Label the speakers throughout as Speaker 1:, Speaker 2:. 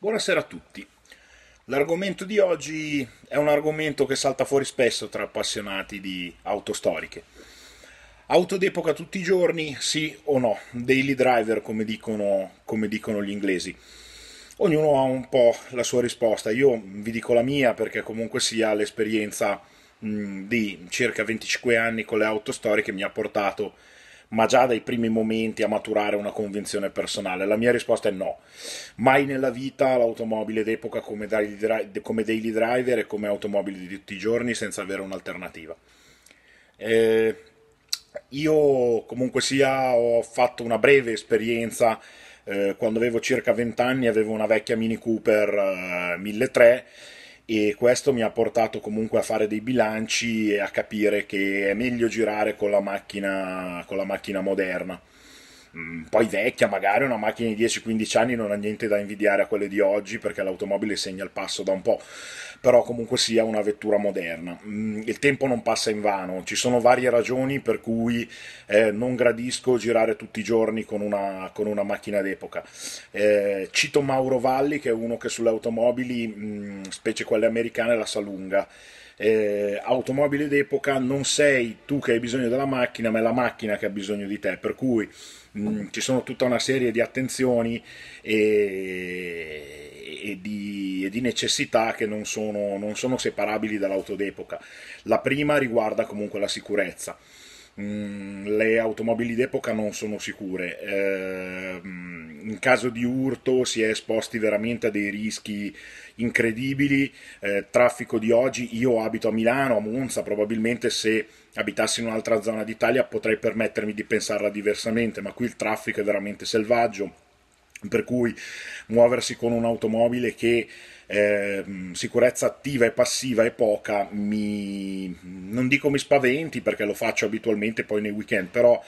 Speaker 1: Buonasera a tutti. L'argomento di oggi è un argomento che salta fuori spesso tra appassionati di auto storiche. Auto d'epoca tutti i giorni, sì o no? Daily driver, come dicono, come dicono gli inglesi. Ognuno ha un po' la sua risposta. Io vi dico la mia perché comunque sia l'esperienza di circa 25 anni con le auto storiche mi ha portato ma già dai primi momenti a maturare una convinzione personale? La mia risposta è no. Mai nella vita l'automobile d'epoca come daily driver e come automobile di tutti i giorni senza avere un'alternativa. Eh, io comunque sia ho fatto una breve esperienza eh, quando avevo circa 20 anni avevo una vecchia Mini Cooper eh, 1300 e questo mi ha portato comunque a fare dei bilanci e a capire che è meglio girare con la macchina, con la macchina moderna mh, poi vecchia magari, una macchina di 10-15 anni non ha niente da invidiare a quelle di oggi perché l'automobile segna il passo da un po', però comunque sia una vettura moderna. Mm, il tempo non passa in vano, ci sono varie ragioni per cui eh, non gradisco girare tutti i giorni con una, con una macchina d'epoca. Eh, cito Mauro Valli che è uno che sulle automobili, mh, mm, specie quelle americane, la sa lunga eh, automobili d'epoca non sei tu che hai bisogno della macchina, ma è la macchina che ha bisogno di te, per cui mh, mm, ci sono tutta una serie di attenzioni e, e, di, e di, necessità che non sono, non sono separabili dall'auto d'epoca. La prima riguarda comunque la sicurezza. Mm, le automobili d'epoca non sono sicure. Eh, in caso di urto si è esposti veramente a dei rischi incredibili. Eh, traffico di oggi, io abito a Milano, a Monza, probabilmente se abitassi in un'altra zona d'Italia potrei permettermi di pensarla diversamente, ma qui il traffico è veramente selvaggio, per cui muoversi con un'automobile che eh, sicurezza attiva e passiva è poca, mi, non dico mi spaventi perché lo faccio abitualmente poi nei weekend, però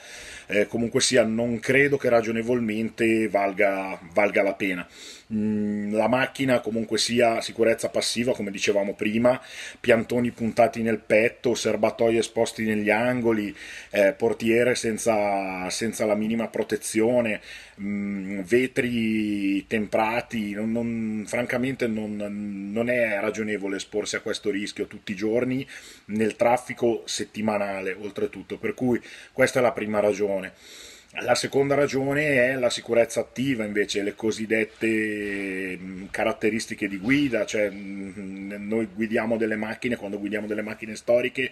Speaker 1: eh, comunque sia non credo che ragionevolmente valga, valga la pena. Mm, la macchina comunque sia sicurezza passiva, come dicevamo prima, piantoni puntati nel petto, serbatoi esposti negli angoli, eh, portiere senza, senza, la minima protezione, mm, vetri temprati, non, non, francamente non non, non, è ragionevole esporsi a questo rischio tutti i giorni nel traffico settimanale oltretutto, per cui questa è la prima ragione. La seconda ragione è la sicurezza attiva, invece le cosiddette mm, caratteristiche di guida, cioè mm, noi guidiamo delle macchine, quando guidiamo delle macchine storiche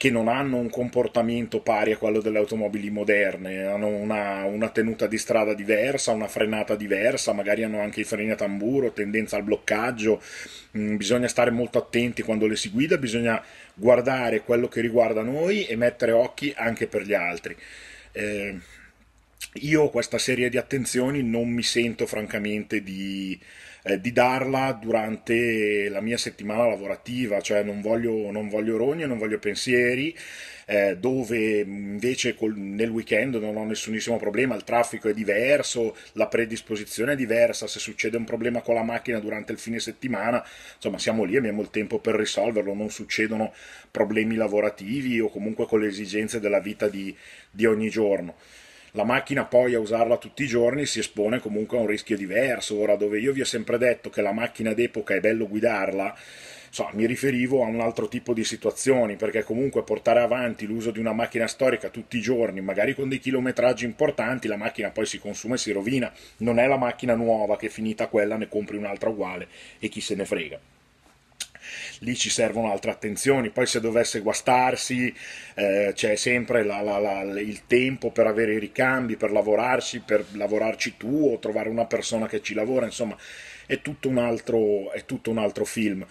Speaker 1: che non hanno un comportamento pari a quello delle automobili moderne, hanno una, una tenuta di strada diversa, una frenata diversa, magari hanno anche i freni a tamburo, tendenza al bloccaggio, mh, mm, bisogna stare molto attenti quando le si guida, bisogna guardare quello che riguarda noi e mettere occhi anche per gli altri. Eh, io questa serie di attenzioni non mi sento francamente di, eh, di darla durante la mia settimana lavorativa, cioè non voglio, non voglio rogne, non voglio pensieri, eh, dove invece col, nel weekend non ho nessunissimo problema, il traffico è diverso, la predisposizione è diversa, se succede un problema con la macchina durante il fine settimana, insomma siamo lì, abbiamo il tempo per risolverlo, non succedono problemi lavorativi o comunque con le esigenze della vita di, di ogni giorno la macchina poi a usarla tutti i giorni si espone comunque a un rischio diverso. Ora, dove io vi ho sempre detto che la macchina d'epoca è bello guidarla, So, mi riferivo a un altro tipo di situazioni, perché comunque portare avanti l'uso di una macchina storica tutti i giorni, magari con dei chilometraggi importanti, la macchina poi si consuma e si rovina. Non è la macchina nuova che finita quella ne compri un'altra uguale e chi se ne frega lì ci servono altre attenzioni. Poi se dovesse guastarsi eh, c'è sempre la, la, la, il tempo per avere i ricambi, per lavorarsi, per lavorarci tu o trovare una persona che ci lavora, insomma è tutto un altro, tutto un altro film.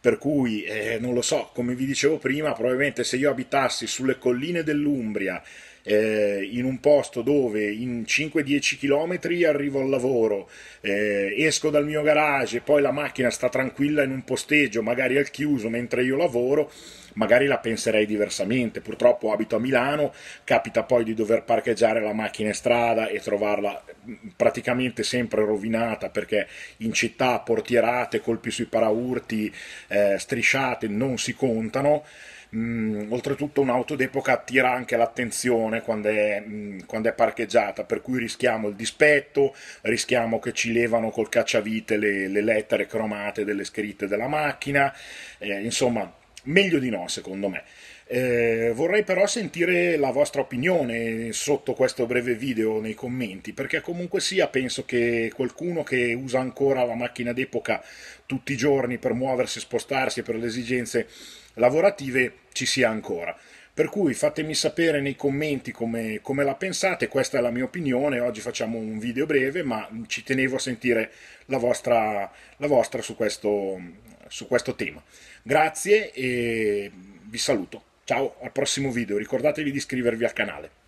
Speaker 1: Per cui eh, non lo so, come vi dicevo prima, probabilmente se io abitassi sulle colline dell'Umbria, eh, in un posto dove in 5-10 km arrivo al lavoro, eh, esco dal mio garage, e poi la macchina sta tranquilla in un posteggio, magari al chiuso mentre io lavoro, magari la penserei diversamente. Purtroppo abito a Milano, capita poi di dover parcheggiare la macchina in strada e trovarla mm, praticamente sempre rovinata perché in città portierate, colpi sui paraurti, eh, strisciate non si contano mh, mm, oltretutto un'auto d'epoca attira anche l'attenzione quando è, mm, quando è, parcheggiata, per cui rischiamo il dispetto, rischiamo che ci levano col cacciavite le, le lettere cromate delle scritte della macchina, eh, insomma meglio di no secondo me. Eh, vorrei però sentire la vostra opinione sotto questo breve video nei commenti, perché comunque sia penso che qualcuno che usa ancora la macchina d'epoca tutti i giorni per muoversi, spostarsi per le esigenze lavorative ci sia ancora. Per cui fatemi sapere nei commenti come, come, la pensate, questa è la mia opinione, oggi facciamo un video breve, ma ci tenevo a sentire la vostra, la vostra su, questo, su questo tema. Grazie e vi saluto. Ciao, al prossimo video, ricordatevi di iscrivervi al canale.